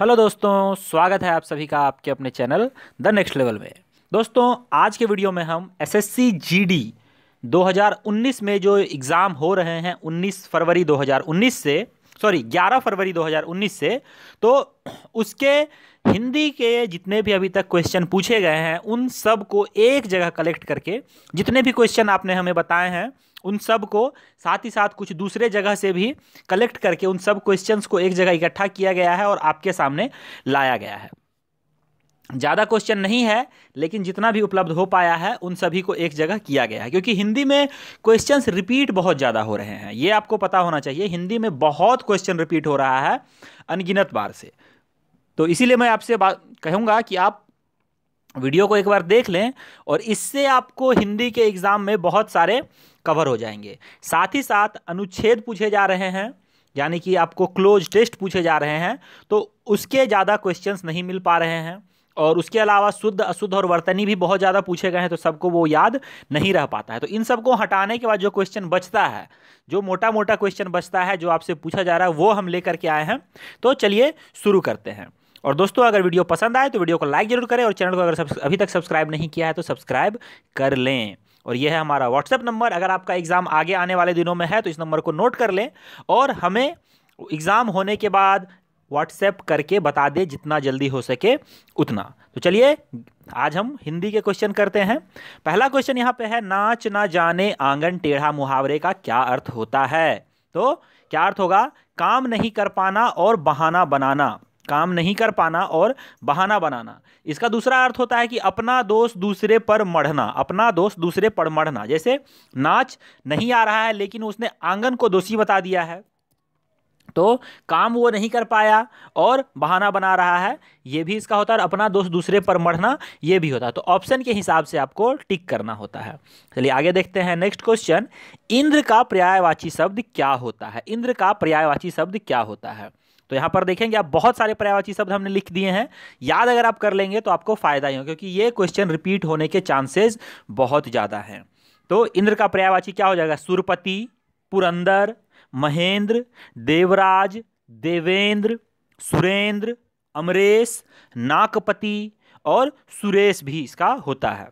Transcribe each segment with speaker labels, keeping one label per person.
Speaker 1: hello दोस्तों स्वागत है आप सभी का आपके अपने चैनल द नेक्स्ट लेवल में दोस्तों आज के वीडियो में हम एसएससी जीडी 2019 में जो एग्ज़ाम हो रहे हैं 19 फरवरी 2019 से सॉरी 11 फरवरी 2019 से तो उसके हिंदी के जितने भी अभी तक क्वेश्चन पूछे गए हैं उन सब को एक जगह कलेक्ट करके जितने भी क्वेश्चन आपने हमें बताए हैं उन सब को साथ ही साथ कुछ दूसरे जगह से भी कलेक्ट करके उन सब क्वेश्चंस को एक जगह इकट्ठा किया गया है और आपके सामने लाया गया है ज़्यादा क्वेश्चन नहीं है लेकिन जितना भी उपलब्ध हो पाया है उन सभी को एक जगह किया गया है क्योंकि हिंदी में क्वेश्चंस रिपीट बहुत ज़्यादा हो रहे हैं ये आपको पता होना चाहिए हिंदी में बहुत क्वेश्चन रिपीट हो रहा है अनगिनत बार से तो इसीलिए मैं आपसे बात कहूँगा कि आप वीडियो को एक बार देख लें और इससे आपको हिंदी के एग्ज़ाम में बहुत सारे कवर हो जाएंगे साथ ही साथ अनुच्छेद पूछे जा रहे हैं यानी कि आपको क्लोज टेस्ट पूछे जा रहे हैं तो उसके ज़्यादा क्वेश्चंस नहीं मिल पा रहे हैं और उसके अलावा शुद्ध अशुद्ध और वर्तनी भी बहुत ज़्यादा पूछे गए हैं तो सबको वो याद नहीं रह पाता है तो इन सबको हटाने के बाद जो क्वेश्चन बचता है जो मोटा मोटा क्वेश्चन बचता है जो आपसे पूछा जा रहा है वो हम लेकर के आए हैं तो चलिए शुरू करते हैं और दोस्तों अगर वीडियो पसंद आए तो वीडियो को लाइक जरूर करें और चैनल को अगर अभी तक सब्सक्राइब नहीं किया है तो सब्सक्राइब कर लें और यह है हमारा व्हाट्सएप नंबर अगर आपका एग्ज़ाम आगे आने वाले दिनों में है तो इस नंबर को नोट कर लें और हमें एग्ज़ाम होने के बाद व्हाट्सएप करके बता दें जितना जल्दी हो सके उतना तो चलिए आज हम हिंदी के क्वेश्चन करते हैं पहला क्वेश्चन यहाँ पे है नाच ना जाने आंगन टेढ़ा मुहावरे का क्या अर्थ होता है तो क्या अर्थ होगा काम नहीं कर पाना और बहाना बनाना काम नहीं कर पाना और बहाना बनाना इसका दूसरा अर्थ होता है कि अपना दोस्त दूसरे पर मढ़ना अपना दोस्त दूसरे पर मढ़ना जैसे नाच नहीं आ रहा है लेकिन उसने आंगन को दोषी बता दिया है तो काम वो नहीं कर पाया और बहाना बना रहा है ये भी इसका होता है अपना दोस्त दूसरे पर मढ़ना ये भी होता है तो ऑप्शन के हिसाब से आपको टिक करना होता है चलिए आगे देखते हैं नेक्स्ट क्वेश्चन इंद्र का पर्यायवाची शब्द क्या होता है इंद्र का पर्यायवाची शब्द क्या होता है तो यहाँ पर देखेंगे आप बहुत सारे पर्यायवाची शब्द हमने लिख दिए हैं याद अगर आप कर लेंगे तो आपको फायदा ही हो क्योंकि ये क्वेश्चन रिपीट होने के चांसेज बहुत ज़्यादा हैं तो इंद्र का पर्यायवाची क्या हो जाएगा सुरपति पुरंदर महेंद्र देवराज देवेंद्र सुरेंद्र अमरेश नाकपति और सुरेश भी इसका होता है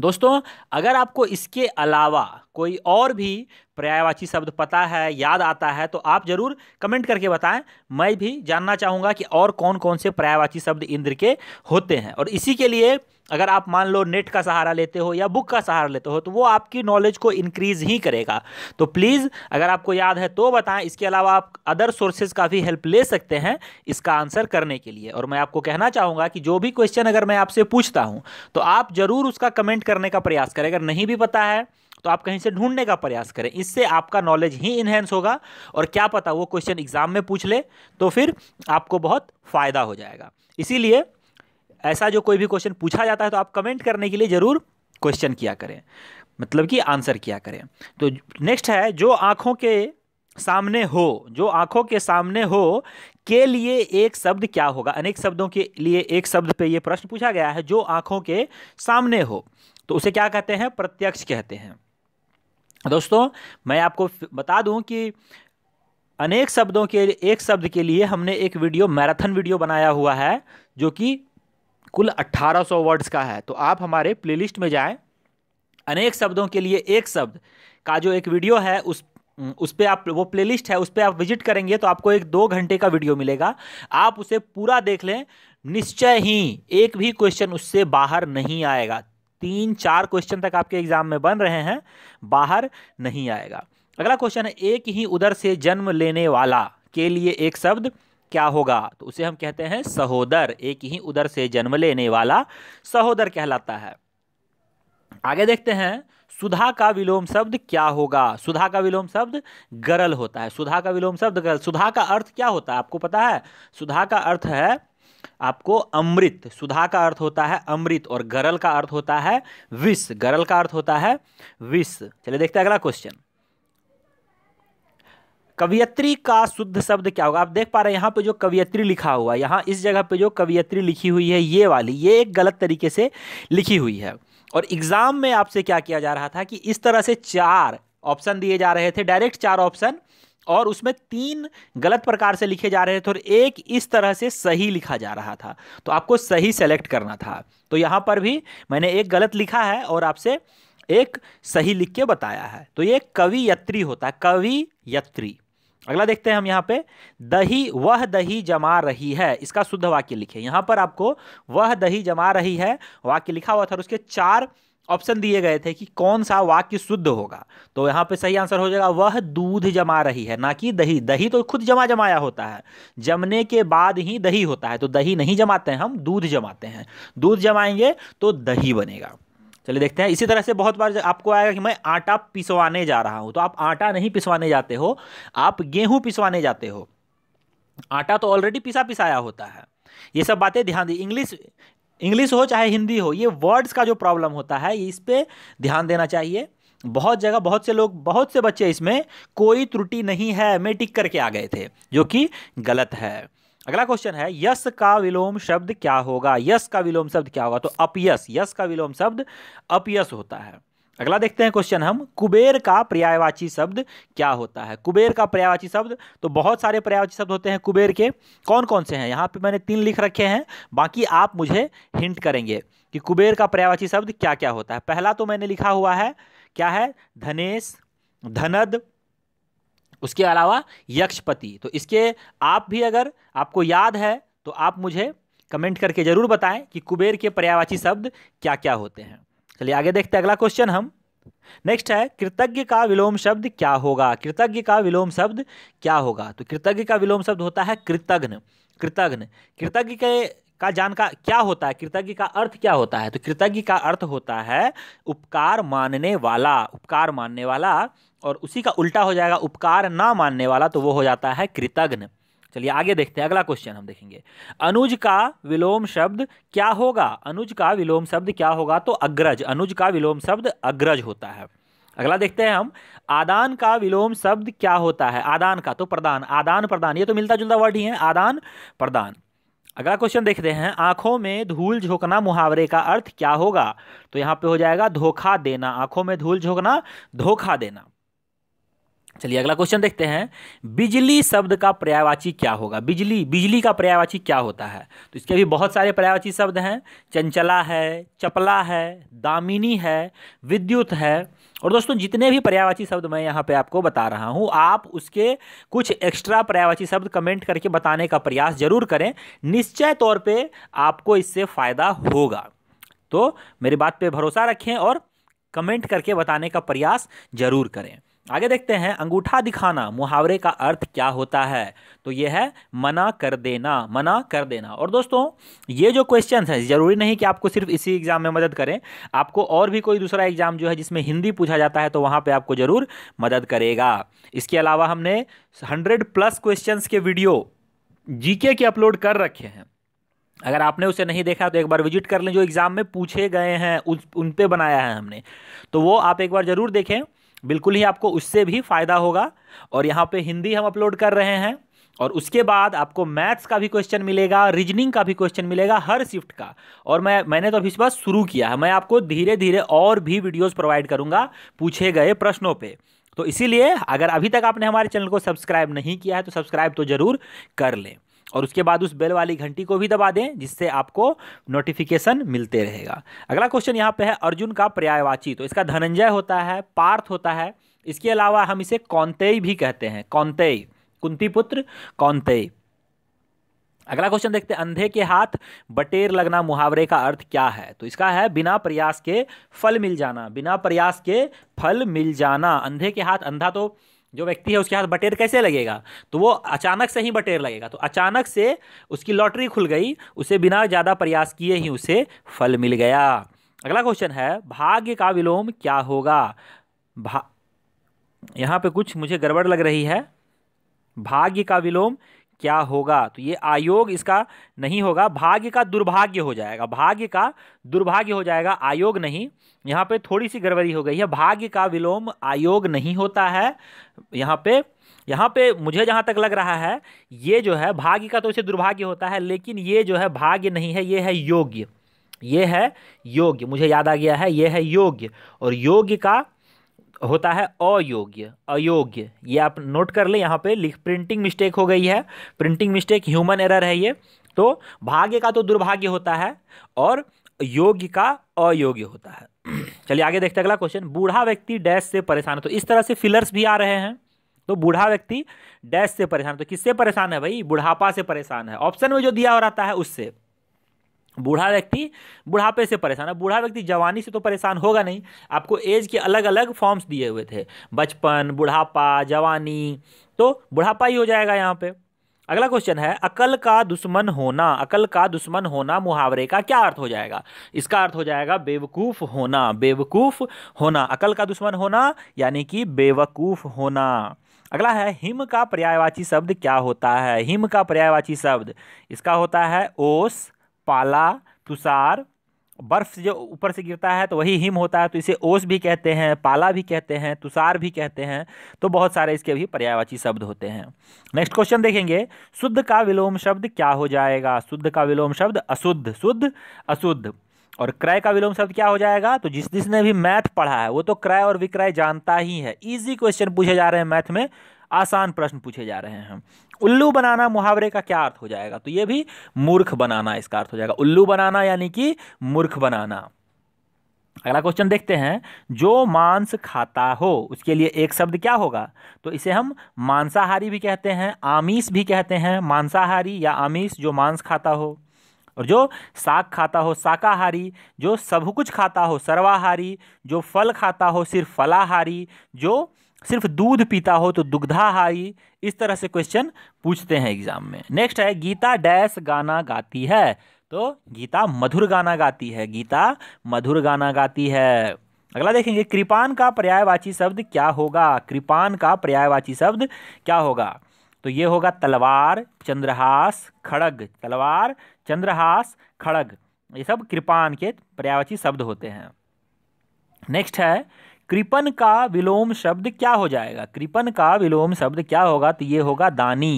Speaker 1: दोस्तों अगर आपको इसके अलावा कोई और भी पर्यायवाची शब्द पता है याद आता है तो आप ज़रूर कमेंट करके बताएं मैं भी जानना चाहूँगा कि और कौन कौन से पर्यायवाची शब्द इंद्र के होते हैं और इसी के लिए अगर आप मान लो नेट का सहारा लेते हो या बुक का सहारा लेते हो तो वो आपकी नॉलेज को इंक्रीज ही करेगा तो प्लीज़ अगर आपको याद है तो बताएं इसके अलावा आप अदर सोर्सेज का भी हेल्प ले सकते हैं इसका आंसर करने के लिए और मैं आपको कहना चाहूँगा कि जो भी क्वेश्चन अगर मैं आपसे पूछता हूँ तो आप ज़रूर उसका कमेंट करने का प्रयास करें अगर नहीं भी पता है तो आप कहीं से ढूंढने का प्रयास करें इससे आपका नॉलेज ही इन्हेंस होगा और क्या पता वो क्वेश्चन एग्ज़ाम में पूछ ले तो फिर आपको बहुत फ़ायदा हो जाएगा इसीलिए ऐसा जो कोई भी क्वेश्चन पूछा जाता है तो आप कमेंट करने के लिए ज़रूर क्वेश्चन किया करें मतलब कि आंसर किया करें तो नेक्स्ट है जो आँखों के सामने हो जो आंखों के सामने हो के लिए एक शब्द क्या होगा अनेक शब्दों के लिए एक शब्द पे ये प्रश्न पूछा गया है जो आंखों के सामने हो तो उसे क्या कहते हैं प्रत्यक्ष कहते हैं दोस्तों मैं आपको बता दूं कि अनेक शब्दों के एक शब्द के लिए हमने एक वीडियो मैराथन वीडियो बनाया हुआ है जो कि कुल 1800 वर्ड्स का है तो आप हमारे प्लेलिस्ट में जाएं अनेक शब्दों के लिए एक शब्द का जो एक वीडियो है उस उस पर आप वो प्लेलिस्ट है उस पर आप विजिट करेंगे तो आपको एक दो घंटे का वीडियो मिलेगा आप उसे पूरा देख लें निश्चय ही एक भी क्वेश्चन उससे बाहर नहीं आएगा तीन चार क्वेश्चन तक आपके एग्जाम में बन रहे हैं बाहर नहीं आएगा अगला क्वेश्चन है एक ही उधर से जन्म लेने वाला के लिए एक शब्द क्या होगा तो उसे हम कहते हैं सहोदर एक ही उधर से जन्म लेने वाला सहोदर कहलाता है आगे देखते हैं सुधा का विलोम शब्द क्या होगा सुधा का विलोम शब्द गरल होता है सुधा का विलोम शब्द गरल सुधा का अर्थ क्या होता है आपको पता है सुधा का अर्थ है आपको अमृत सुधा का अर्थ होता है अमृत और गरल का अर्थ होता है विष गरल का अर्थ होता है विष चलिए देखते हैं अगला क्वेश्चन कवियत्री का शुद्ध शब्द क्या होगा आप देख पा रहे हैं यहाँ पे जो कवियत्री लिखा हुआ है यहाँ इस जगह पे जो कवियत्री लिखी हुई है ये वाली ये एक गलत तरीके से लिखी हुई है और एग्ज़ाम में आपसे क्या किया जा रहा था कि इस तरह से चार ऑप्शन दिए जा रहे थे डायरेक्ट चार ऑप्शन और उसमें तीन गलत प्रकार से लिखे जा रहे थे और एक इस तरह से सही लिखा जा रहा था तो आपको सही सेलेक्ट करना था तो यहाँ पर भी मैंने एक गलत लिखा है और आपसे एक सही लिख के बताया है तो ये कवि यत्री होता है कवि यत्री अगला देखते हैं हम यहाँ पे दही वह दही जमा रही है इसका शुद्ध वाक्य लिखे यहाँ पर आपको वह दही जमा रही है वाक्य लिखा हुआ था और उसके चार ऑप्शन दिए गए थे कि कौन सा वाक्य शुद्ध होगा तो यहाँ पे सही आंसर हो जाएगा वह दूध जमा रही है ना कि दही दही तो खुद जमा जमाया होता है जमने के बाद ही दही होता है तो दही नहीं जमाते हैं हम दूध जमाते हैं दूध जमाएंगे तो दही बनेगा चलिए देखते हैं इसी तरह से बहुत बार आपको आएगा कि मैं आटा पिसवाने जा रहा हूँ तो आप आटा नहीं पिसवाने जाते हो आप गेहूँ पिसवाने जाते हो आटा तो ऑलरेडी पिसा पिसाया होता है ये सब बातें ध्यान दी इंग्लिश इंग्लिश हो चाहे हिंदी हो ये वर्ड्स का जो प्रॉब्लम होता है इस पर ध्यान देना चाहिए बहुत जगह बहुत से लोग बहुत से बच्चे इसमें कोई त्रुटि नहीं है मैं टिक करके आ गए थे जो कि गलत है अगला क्वेश्चन है यस का विलोम शब्द क्या होगा यस का विलोम शब्द क्या होगा तो अपयस यस का विलोम शब्द अपयस होता है अगला देखते हैं क्वेश्चन हम कुबेर का पर्यायवाची शब्द क्या होता है कुबेर का पर्यायवाची शब्द तो बहुत सारे पर्यायवाची शब्द होते हैं कुबेर के कौन कौन से हैं यहाँ पे मैंने तीन लिख रखे हैं बाकी आप मुझे हिंट करेंगे कि कुबेर का पर्यायवाची शब्द क्या क्या होता है पहला तो मैंने लिखा हुआ है क्या है धनेश धनद उसके अलावा यक्षपति तो इसके आप भी अगर आपको याद है तो आप मुझे कमेंट करके ज़रूर बताएं कि कुबेर के पर्यायवाची शब्द क्या क्या होते हैं चलिए आगे देखते हैं अगला क्वेश्चन हम नेक्स्ट है कृतज्ञ का विलोम शब्द क्या होगा कृतज्ञ का विलोम शब्द क्या होगा तो कृतज्ञ का विलोम शब्द होता है कृतघ्न कृतघ्न कृतज्ञ के का जानकार क्या होता है कृतज्ञ का अर्थ क्या होता है तो कृतज्ञ का अर्थ होता है उपकार मानने वाला उपकार मानने वाला और उसी का उल्टा हो जाएगा उपकार ना मानने वाला तो वो हो जाता है कृतघ्न चलिए आगे देखते हैं अगला क्वेश्चन हम देखेंगे अनुज का विलोम शब्द क्या होगा अनुज का विलोम शब्द क्या होगा तो अग्रज अनुज का विलोम शब्द अग्रज होता है अगला देखते हैं हम आदान का विलोम शब्द क्या होता है आदान का तो प्रदान आदान प्रदान ये तो मिलता जुलता वर्ड ही है आदान प्रदान अगला क्वेश्चन देखते हैं आंखों में धूल झोंकना मुहावरे का अर्थ क्या होगा तो यहाँ पे हो जाएगा धोखा देना आंखों में धूल झोंकना धोखा देना चलिए अगला क्वेश्चन देखते हैं बिजली शब्द का पर्यायवाची क्या होगा बिजली बिजली का पर्यायवाची क्या होता है तो इसके भी बहुत सारे पर्यायवाची शब्द हैं चंचला है चपला है दामिनी है विद्युत है और दोस्तों जितने भी पर्यायवाची शब्द मैं यहाँ पे आपको बता रहा हूँ आप उसके कुछ एक्स्ट्रा पर्यायवाची शब्द कमेंट करके बताने का प्रयास जरूर करें निश्चय तौर पर आपको इससे फ़ायदा होगा तो मेरी बात पर भरोसा रखें और कमेंट करके बताने का प्रयास जरूर करें आगे देखते हैं अंगूठा दिखाना मुहावरे का अर्थ क्या होता है तो ये है मना कर देना मना कर देना और दोस्तों ये जो क्वेश्चन है ज़रूरी नहीं कि आपको सिर्फ इसी एग्ज़ाम में मदद करें आपको और भी कोई दूसरा एग्ज़ाम जो है जिसमें हिंदी पूछा जाता है तो वहाँ पे आपको ज़रूर मदद करेगा इसके अलावा हमने हंड्रेड प्लस क्वेश्चन के वीडियो जी के अपलोड कर रखे हैं अगर आपने उसे नहीं देखा तो एक बार विजिट कर लें जो एग्ज़ाम में पूछे गए हैं उन पर बनाया है हमने तो वो आप एक बार ज़रूर देखें बिल्कुल ही आपको उससे भी फ़ायदा होगा और यहाँ पे हिंदी हम अपलोड कर रहे हैं और उसके बाद आपको मैथ्स का भी क्वेश्चन मिलेगा रीजनिंग का भी क्वेश्चन मिलेगा हर शिफ्ट का और मैं मैंने तो अभी इस बार शुरू किया है मैं आपको धीरे धीरे और भी वीडियोस प्रोवाइड करूँगा पूछे गए प्रश्नों पे तो इसीलिए अगर अभी तक आपने हमारे चैनल को सब्सक्राइब नहीं किया है तो सब्सक्राइब तो ज़रूर कर लें और उसके बाद उस बेल वाली घंटी को भी दबा दें जिससे आपको नोटिफिकेशन मिलते रहेगा अगला क्वेश्चन यहाँ पे है अर्जुन का पर्यायवाची तो इसका धनंजय होता है पार्थ होता है इसके अलावा हम इसे कौनतेय भी कहते हैं कौनतेय कुंती पुत्र कौनतेय अगला क्वेश्चन देखते हैं अंधे के हाथ बटेर लगना मुहावरे का अर्थ क्या है तो इसका है बिना प्रयास के फल मिल जाना बिना प्रयास के फल मिल जाना अंधे के हाथ अंधा तो जो व्यक्ति है उसके हाथ बटेर कैसे लगेगा तो वो अचानक से ही बटेर लगेगा तो अचानक से उसकी लॉटरी खुल गई उसे बिना ज़्यादा प्रयास किए ही उसे फल मिल गया अगला क्वेश्चन है भाग्य का विलोम क्या होगा भा यहाँ पे कुछ मुझे गड़बड़ लग रही है भाग्य का विलोम क्या होगा तो ये आयोग इसका नहीं होगा भाग्य का दुर्भाग्य हो जाएगा भाग्य का दुर्भाग्य हो जाएगा आयोग नहीं यहाँ पे थोड़ी सी गड़बड़ी हो गई है भाग्य का विलोम आयोग नहीं होता है यहाँ पे यहाँ पे मुझे जहाँ तक लग रहा है ये जो है भाग्य का तो इसे दुर्भाग्य होता है लेकिन ये जो है भाग्य नहीं है ये है योग्य ये है योग्य मुझे याद आ गया है ये है योग्य और योग्य का होता है अयोग्य अयोग्य ये आप नोट कर लें यहाँ पे लिख प्रिंटिंग मिस्टेक हो गई है प्रिंटिंग मिस्टेक ह्यूमन एरर है ये तो भाग्य का तो दुर्भाग्य होता है और योग्य का अयोग्य होता है चलिए आगे देखते हैं अगला क्वेश्चन बूढ़ा व्यक्ति डैश से परेशान है तो इस तरह से फिलर्स भी आ रहे हैं तो बूढ़ा व्यक्ति डैश से परेशान तो किससे परेशान है भाई बुढ़ापा से परेशान है ऑप्शन में जो दिया हो रहा है उससे बूढ़ा व्यक्ति बुढ़ापे से परेशान है बूढ़ा व्यक्ति जवानी से तो परेशान होगा नहीं आपको एज के अलग अलग फॉर्म्स दिए हुए थे बचपन बुढ़ापा जवानी तो बुढ़ापा ही हो जाएगा यहाँ पे अगला क्वेश्चन है अकल का दुश्मन होना अकल का दुश्मन होना मुहावरे का क्या अर्थ हो जाएगा इसका अर्थ हो जाएगा बेवकूफ़ होना बेवकूफ़ होना अकल का दुश्मन होना यानी कि बेवकूफ़ होना अगला है हिम का पर्यायवाची शब्द क्या होता है हिम का पर्यायवाची शब्द इसका होता है ओस पाला तुषार बर्फ़ जो ऊपर से गिरता है तो वही हिम होता है तो इसे ओस भी कहते हैं पाला भी कहते हैं तुषार भी कहते हैं तो बहुत सारे इसके भी पर्यायवाची शब्द होते हैं नेक्स्ट क्वेश्चन देखेंगे शुद्ध का विलोम शब्द क्या हो जाएगा शुद्ध का विलोम शब्द अशुद्ध शुद्ध अशुद्ध और क्रय का विलोम शब्द क्या हो जाएगा तो जिस जिसने भी मैथ पढ़ा है वो तो क्रय और विक्रय जानता ही है इजी क्वेश्चन पूछे जा रहे हैं मैथ में आसान प्रश्न पूछे जा रहे हैं उल्लू बनाना मुहावरे का क्या अर्थ हो जाएगा तो ये भी मूर्ख बनाना इसका अर्थ हो जाएगा उल्लू बनाना यानी कि मूर्ख बनाना अगला क्वेश्चन देखते हैं जो मांस खाता हो उसके लिए एक शब्द क्या होगा तो इसे हम मांसाहारी भी कहते हैं आमिस भी कहते हैं मांसाहारी या आमीस जो मांस खाता हो और जो साग खाता हो शाकाहारी जो सब कुछ खाता हो सर्वाहारी जो फल खाता हो सिर्फ फलाहारी जो सिर्फ दूध पीता हो तो दुग्धाहारी इस तरह से क्वेश्चन पूछते हैं एग्जाम में नेक्स्ट है गीता डैश गाना गाती है तो गीता मधुर गाना गाती है गीता मधुर गाना गाती है अगला देखेंगे कृपान का पर्यायवाची शब्द क्या होगा कृपान का पर्यायवाची शब्द क्या होगा तो ये होगा तलवार चंद्रहास खड़ग तलवार चंद्रहास खड़ग ये सब कृपान के पर्यायवाची शब्द होते हैं नेक्स्ट है कृपन का विलोम शब्द क्या हो जाएगा कृपन का विलोम शब्द क्या होगा तो ये होगा दानी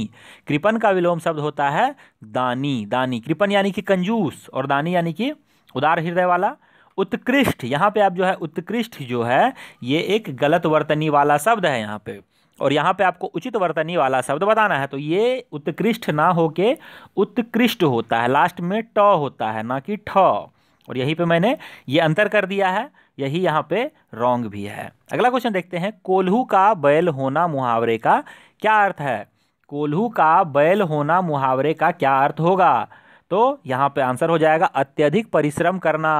Speaker 1: कृपन का विलोम शब्द होता है दानी दानी कृपन यानी कि कंजूस और दानी यानी कि उदार हृदय वाला उत्कृष्ट यहाँ पे आप जो है उत्कृष्ट जो है ये एक गलत वर्तनी वाला शब्द है यहाँ पे और यहाँ पे आपको उचित वर्तनी वाला शब्द बताना है तो ये उत्कृष्ट ना होके उत्कृष्ट होता है लास्ट में ट होता है ना कि ठ और यहीं पे मैंने ये अंतर कर दिया है यही यहाँ पे रॉन्ग भी है अगला क्वेश्चन देखते हैं कोल्हू का बैल होना मुहावरे का क्या अर्थ है कोल्हू का बैल होना मुहावरे का क्या अर्थ होगा तो यहाँ पे आंसर हो जाएगा अत्यधिक परिश्रम करना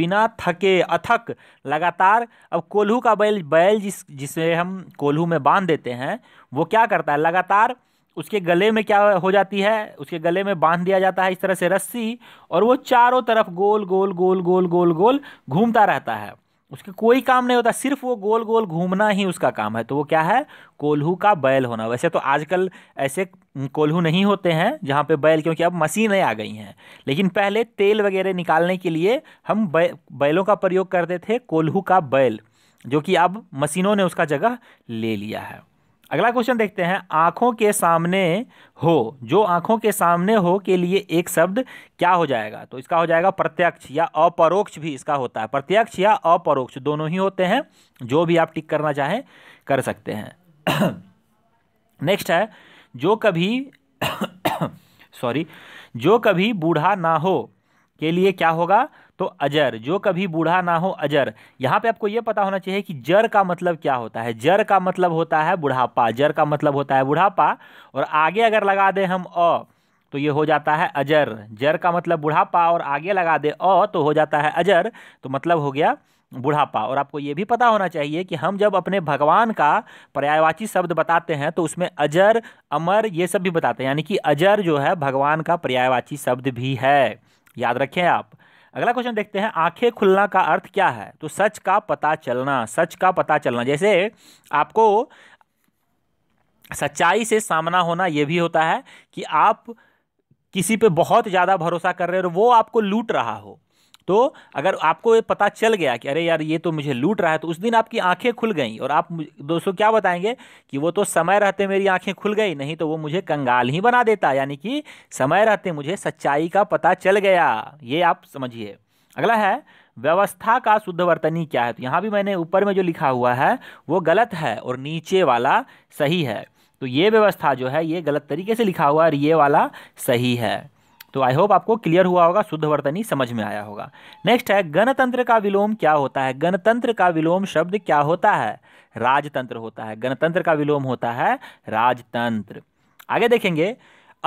Speaker 1: बिना थके अथक लगातार अब कोल्हू का बैल बैल जिस जिसे हम कोल्हू में बांध देते हैं वो क्या करता है लगातार उसके गले में क्या हो जाती है उसके गले में बांध दिया जाता है इस तरह से रस्सी और वो चारों तरफ गोल गोल गोल गोल गोल गोल घूमता रहता है उसके कोई काम नहीं होता सिर्फ वो गोल गोल घूमना ही उसका काम है तो वो क्या है कोल्हू का बैल होना वैसे तो आजकल ऐसे कोल्हू नहीं होते हैं जहाँ पे बैल क्योंकि अब मशीनें आ गई हैं लेकिन पहले तेल वगैरह निकालने के लिए हम बैलों का प्रयोग करते थे कोल्हू का बैल जो कि अब मशीनों ने उसका जगह ले लिया है अगला क्वेश्चन देखते हैं आंखों के सामने हो जो आंखों के सामने हो के लिए एक शब्द क्या हो जाएगा तो इसका हो जाएगा प्रत्यक्ष या अपरोक्ष भी इसका होता है प्रत्यक्ष या अपरोक्ष दोनों ही होते हैं जो भी आप टिक करना चाहें कर सकते हैं नेक्स्ट है जो कभी सॉरी जो कभी बूढ़ा ना हो के लिए क्या होगा तो अजर जो कभी बूढ़ा ना हो अजर यहाँ पे आपको ये पता होना चाहिए कि जर का मतलब क्या होता है जर का मतलब होता है बुढ़ापा जर का मतलब होता है बुढ़ापा और आगे अगर लगा दें हम अ तो ये हो जाता है अजर जर का मतलब बुढ़ापा और आगे लगा दे अ तो हो जाता है अजर तो मतलब हो गया बुढ़ापा और आपको ये भी पता होना चाहिए कि हम जब अपने भगवान का पर्यायवाची शब्द बताते हैं तो उसमें अजर अमर ये सब भी बताते हैं यानी कि अजर जो है भगवान का पर्यायवाची शब्द भी है याद रखें आप अगला क्वेश्चन देखते हैं आंखें खुलना का अर्थ क्या है तो सच का पता चलना सच का पता चलना जैसे आपको सच्चाई से सामना होना यह भी होता है कि आप किसी पे बहुत ज़्यादा भरोसा कर रहे हो और वो आपको लूट रहा हो तो अगर आपको ये पता चल गया कि अरे यार ये तो मुझे लूट रहा है तो उस दिन आपकी आंखें खुल गई और आप दोस्तों क्या बताएंगे कि वो तो समय रहते मेरी आंखें खुल गई नहीं तो वो मुझे कंगाल ही बना देता यानी कि समय रहते मुझे सच्चाई का पता चल गया ये आप समझिए अगला है व्यवस्था का शुद्ध वर्तनी क्या है तो यहाँ भी मैंने ऊपर में जो लिखा हुआ है वो गलत है और नीचे वाला सही है तो ये व्यवस्था जो है ये गलत तरीके से लिखा हुआ है और ये वाला सही है तो आई होप आपको क्लियर हुआ होगा शुद्ध वर्तनी समझ में आया होगा नेक्स्ट है गणतंत्र का विलोम क्या होता है गणतंत्र का विलोम शब्द क्या होता है राजतंत्र होता है गणतंत्र का विलोम होता है राजतंत्र आगे देखेंगे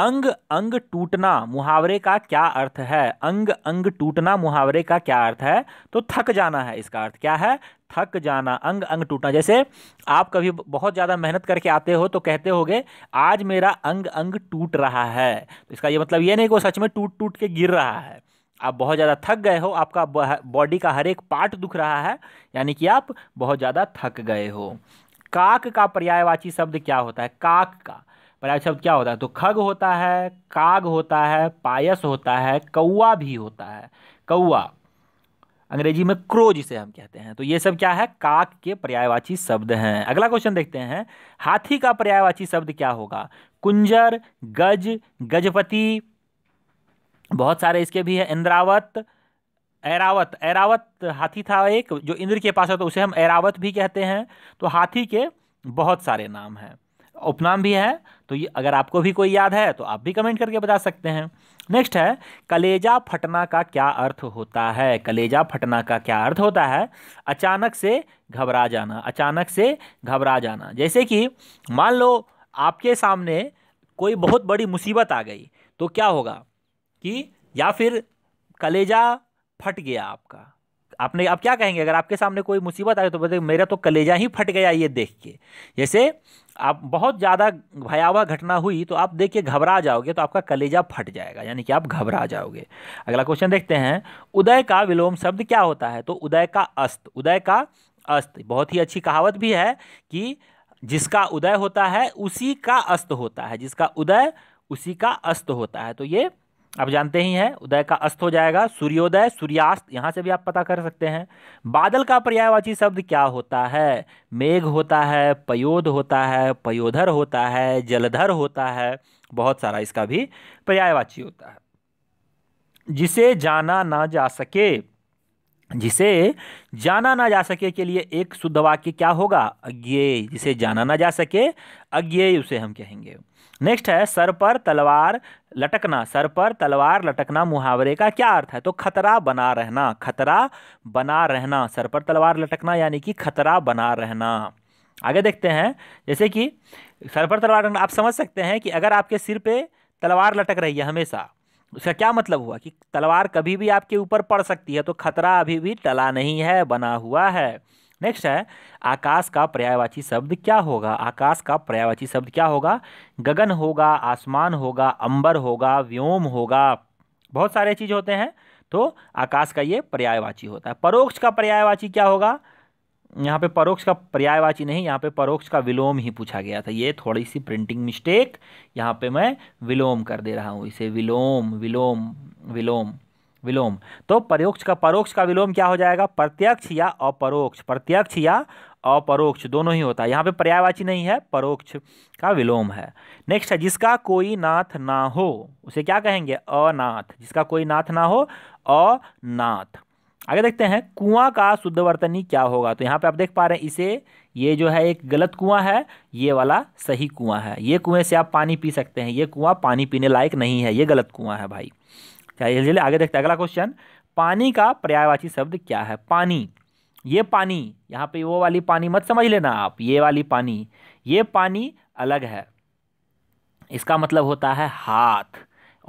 Speaker 1: अंग अंग टूटना मुहावरे का क्या अर्थ है अंग अंग टूटना मुहावरे का क्या अर्थ है तो थक जाना है इसका अर्थ क्या है थक जाना अंग अंग टूटना जैसे आप कभी बहुत ज़्यादा मेहनत करके आते हो तो कहते होगे आज मेरा अंग अंग टूट रहा है तो इसका ये मतलब ये नहीं कि वो सच में टूट टूट के गिर रहा है आप बहुत ज़्यादा थक गए हो आपका बॉडी का हर एक पार्ट दुख रहा है यानी कि आप बहुत ज़्यादा थक गए हो काक का पर्यायवाची शब्द क्या होता है काक का पर्याय शब्द क्या होता है तो खग होता है काग होता है पायस होता है कौआ भी होता है कौआ अंग्रेजी में क्रो जिसे हम कहते हैं तो ये सब क्या है काक के पर्यायवाची शब्द हैं अगला क्वेश्चन देखते हैं हाथी का पर्यायवाची शब्द क्या होगा कुंजर गज गजपति बहुत सारे इसके भी हैं इंद्रावत ऐरावत ऐरावत हाथी था एक जो इंद्र के पास है तो उसे हम ऐरावत भी कहते हैं तो हाथी के बहुत सारे नाम हैं उपनाम भी है तो ये अगर आपको भी कोई याद है तो आप भी कमेंट करके बता सकते हैं नेक्स्ट है कलेजा फटना का क्या अर्थ होता है कलेजा फटना का क्या अर्थ होता है अचानक से घबरा जाना अचानक से घबरा जाना जैसे कि मान लो आपके सामने कोई बहुत बड़ी मुसीबत आ गई तो क्या होगा कि या फिर कलेजा फट गया आपका आपने आप क्या कहेंगे अगर आपके सामने कोई मुसीबत आए तो बोलते मेरा तो कलेजा ही फट गया ये देख के जैसे आप बहुत ज़्यादा भयावह घटना हुई तो आप देख के घबरा जाओगे तो आपका कलेजा फट जाएगा यानी कि आप घबरा जाओगे अगला क्वेश्चन देखते हैं उदय का विलोम शब्द क्या होता है तो उदय का अस्त उदय का अस्त बहुत ही अच्छी कहावत भी है कि जिसका उदय होता है उसी का अस्त होता है जिसका उदय उसी का अस्त होता है तो ये आप जानते ही हैं उदय का अस्त हो जाएगा सूर्योदय सूर्यास्त यहाँ से भी आप पता कर सकते हैं बादल का पर्यायवाची शब्द क्या होता है मेघ होता है पयोध होता है पयोधर होता है जलधर होता है बहुत सारा इसका भी पर्यायवाची होता है जिसे जाना ना जा सके जिसे जाना ना जा सके के लिए एक शुद्ध वाक्य क्या होगा अज्ञेय जिसे जाना ना जा सके अज्ञेय उसे हम कहेंगे नेक्स्ट है सर पर तलवार लटकना सर पर तलवार लटकना मुहावरे का क्या अर्थ है तो खतरा बना रहना खतरा बना रहना सर पर तलवार लटकना यानी कि खतरा बना रहना आगे देखते हैं जैसे कि सर पर तलवार आप समझ सकते हैं कि अगर आपके सिर पे तलवार लटक रही है हमेशा उसका क्या मतलब हुआ कि तलवार कभी भी आपके ऊपर पड़ सकती है तो खतरा अभी भी टला नहीं है बना हुआ है नेक्स्ट है आकाश का पर्यायवाची शब्द क्या होगा आकाश का पर्यायवाची शब्द क्या होगा गगन होगा आसमान होगा अंबर होगा व्योम होगा बहुत सारे चीज़ होते हैं तो आकाश का ये पर्यायवाची होता है परोक्ष का पर्यायवाची क्या होगा यहाँ पे परोक्ष का पर्यायवाची नहीं यहाँ पे परोक्ष का विलोम ही पूछा गया था ये थोड़ी सी प्रिंटिंग मिस्टेक यहाँ पे मैं विलोम कर दे रहा हूँ इसे विलोम विलोम विलोम विलोम तो परोक्ष का परोक्ष का विलोम क्या हो जाएगा प्रत्यक्ष या अपरोक्ष प्रत्यक्ष या अपरोक्ष दोनों ही होता है यहाँ पे पर्यायवाची नहीं है परोक्ष का विलोम है नेक्स्ट है जिसका कोई नाथ ना हो उसे क्या कहेंगे अनाथ जिसका कोई नाथ ना हो अनाथ आगे देखते हैं कुआं का शुद्ध वर्तनी क्या होगा तो यहाँ पे आप देख पा रहे हैं इसे ये जो है एक गलत कुआं है ये वाला सही कुआं है ये कुएं से आप पानी पी सकते हैं ये कुआं पानी पीने लायक नहीं है ये गलत कुआं है भाई चलिए चलिए आगे देखते हैं अगला क्वेश्चन पानी का पर्यायवाची शब्द क्या है पानी ये पानी यहाँ पे वो वाली पानी मत समझ लेना आप ये वाली पानी ये पानी अलग है इसका मतलब होता है हाथ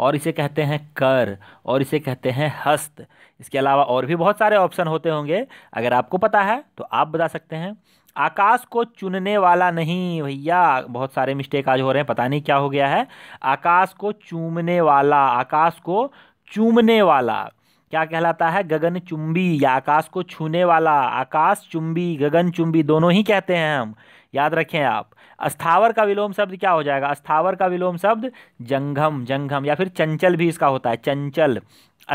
Speaker 1: और इसे कहते हैं कर और इसे कहते हैं हस्त इसके अलावा और भी बहुत सारे ऑप्शन होते होंगे अगर आपको पता है तो आप बता सकते हैं आकाश को चुनने वाला नहीं भैया बहुत सारे मिस्टेक आज हो रहे हैं पता नहीं क्या हो गया है आकाश को चूमने वाला आकाश को चूमने वाला क्या कहलाता है गगन चुंबी या आकाश को छूने वाला आकाश चुंबी गगन चुंबी दोनों ही कहते हैं हम याद रखें आप अस्थावर का विलोम शब्द क्या हो जाएगा अस्थावर का विलोम शब्द जंगम जंगम या फिर चंचल भी इसका होता है चंचल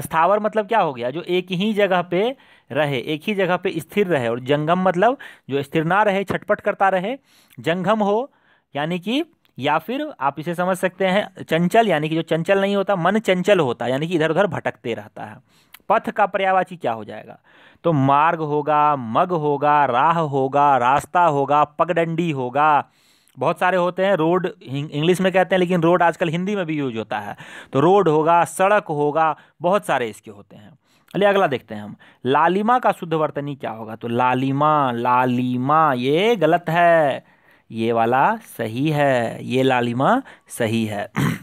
Speaker 1: अस्थावर मतलब क्या हो गया जो एक ही जगह पे रहे एक ही जगह पे स्थिर रहे और जंगम मतलब जो स्थिर ना रहे छटपट करता रहे जंगम हो यानी कि या फिर आप इसे समझ सकते हैं चंचल यानी कि जो चंचल नहीं होता मन चंचल होता है यानी कि इधर उधर भटकते रहता है पथ का पर्यावाची क्या हो जाएगा तो मार्ग होगा मग होगा राह होगा रास्ता होगा पगडंडी होगा बहुत सारे होते हैं रोड इंग्लिश में कहते हैं लेकिन रोड आजकल हिंदी में भी यूज होता है तो रोड होगा सड़क होगा बहुत सारे इसके होते हैं अले अगला देखते हैं हम लालिमा का शुद्ध वर्तनी क्या होगा तो लालिमा लालिमा ये गलत है ये वाला सही है ये लालिमा सही है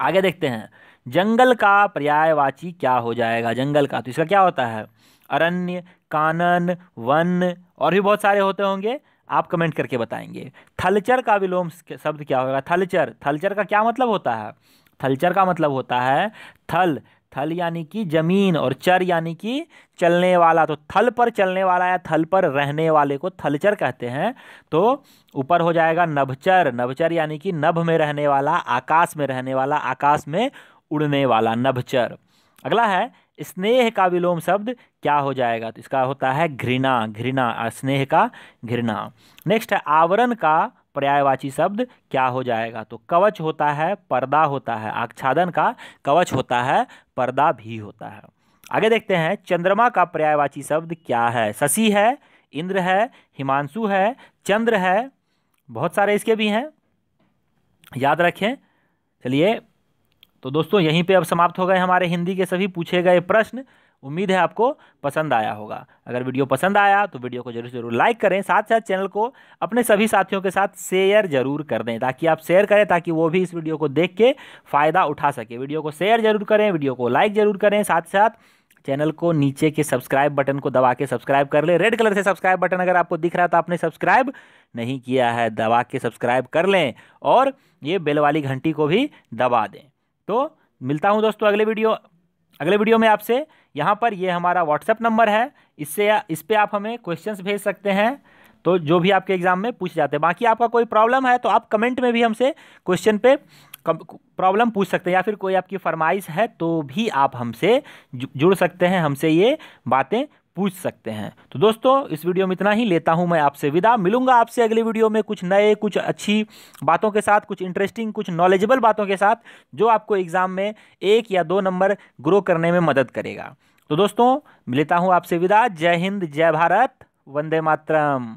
Speaker 1: आगे देखते हैं जंगल का पर्यायवाची क्या हो जाएगा जंगल का तो इसका क्या होता है अरण्य कानन वन और भी बहुत सारे होते होंगे आप कमेंट करके बताएंगे थलचर का विलोम शब्द क्या होगा थलचर थलचर का क्या मतलब होता है थलचर का मतलब होता है थल थल यानी कि जमीन और चर यानी कि चलने वाला तो थल पर चलने वाला या थल पर रहने वाले को थलचर कहते हैं तो ऊपर हो जाएगा नभचर नभचर यानी कि नभ में रहने वाला आकाश में रहने वाला आकाश में उड़ने वाला नभचर अगला है स्नेह का विलोम शब्द क्या हो जाएगा तो इसका होता है घृणा घृणा स्नेह का घृणा नेक्स्ट है आवरण का पर्यायवाची शब्द क्या हो जाएगा तो कवच होता है पर्दा होता है आच्छादन का कवच होता है पर्दा भी होता है आगे देखते हैं चंद्रमा का पर्यायवाची शब्द क्या है शशि है इंद्र है हिमांशु है चंद्र है बहुत सारे इसके भी हैं याद रखें चलिए तो दोस्तों यहीं पे अब समाप्त हो गए हमारे हिंदी के सभी पूछे गए प्रश्न उम्मीद है आपको पसंद आया होगा अगर वीडियो पसंद आया तो वीडियो को जरूर जरूर लाइक करें साथ साथ चैनल को अपने सभी साथियों के साथ शेयर जरूर कर दें ताकि आप शेयर करें ताकि वो भी इस वीडियो को देख के फ़ायदा उठा सके वीडियो को शेयर जरूर करें वीडियो को लाइक जरूर करें साथ साथ चैनल को नीचे के सब्सक्राइब बटन को दबा के सब्सक्राइब कर लें रेड कलर से सब्सक्राइब बटन अगर आपको दिख रहा है तो आपने सब्सक्राइब नहीं किया है दबा के सब्सक्राइब कर लें और ये बेल वाली घंटी को भी दबा दें तो मिलता हूँ दोस्तों अगले वीडियो अगले वीडियो में आपसे यहाँ पर ये हमारा व्हाट्सएप नंबर है इससे इस पर आप हमें क्वेश्चंस भेज सकते हैं तो जो भी आपके एग्ज़ाम में पूछ जाते हैं बाकी आपका कोई प्रॉब्लम है तो आप कमेंट में भी हमसे क्वेश्चन पे प्रॉब्लम पूछ सकते हैं या फिर कोई आपकी फरमाइश है तो भी आप हमसे जुड़ सकते हैं हमसे ये बातें पूछ सकते हैं तो दोस्तों इस वीडियो में इतना ही लेता हूं मैं आपसे विदा मिलूंगा आपसे अगले वीडियो में कुछ नए कुछ अच्छी बातों के साथ कुछ इंटरेस्टिंग कुछ नॉलेजेबल बातों के साथ जो आपको एग्ज़ाम में एक या दो नंबर ग्रो करने में मदद करेगा तो दोस्तों लेता हूँ आपसे विदा जय हिंद जय भारत वंदे मातरम